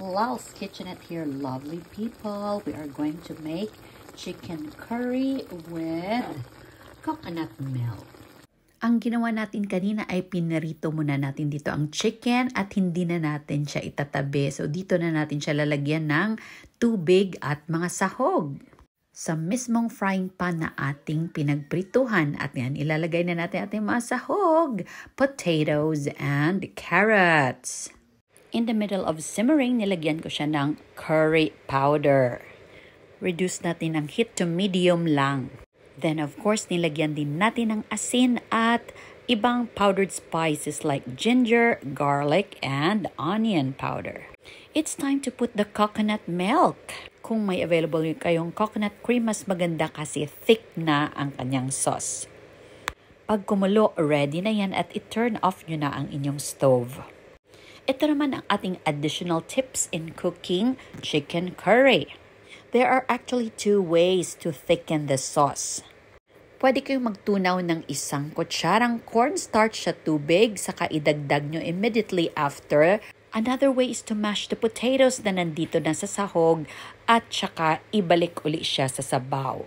Lal's Kitchen Kitchenette here, lovely people. We are going to make chicken curry with coconut milk. Ang ginawa natin kanina ay pinarito muna natin dito ang chicken at hindi na natin siya itatabi. So dito na natin siya lalagyan ng tubig at mga sahog sa mismong frying pan na ating pinagprituhan. At yan, ilalagay na natin ating mga sahog, potatoes, and carrots in the middle of simmering, nilagyan ko siya ng curry powder. Reduce natin ang heat to medium lang. Then of course, nilagyan din natin ng asin at ibang powdered spices like ginger, garlic, and onion powder. It's time to put the coconut milk. Kung may available kayong coconut cream, mas maganda kasi thick na ang kanyang sauce. Pag kumulo, ready na yan at i-turn off nyo na ang inyong stove. Ito naman ang ating additional tips in cooking chicken curry. There are actually two ways to thicken the sauce. Pwede kayong magtunaw ng isang kutsarang cornstarch sa tubig saka idagdag nyo immediately after. Another way is to mash the potatoes na nandito na sa sahog at saka ibalik uli siya sa sabaw.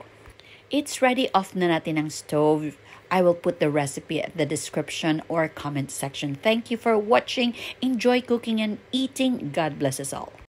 It's ready off na natin ang stove. I will put the recipe at the description or comment section. Thank you for watching. Enjoy cooking and eating. God bless us all.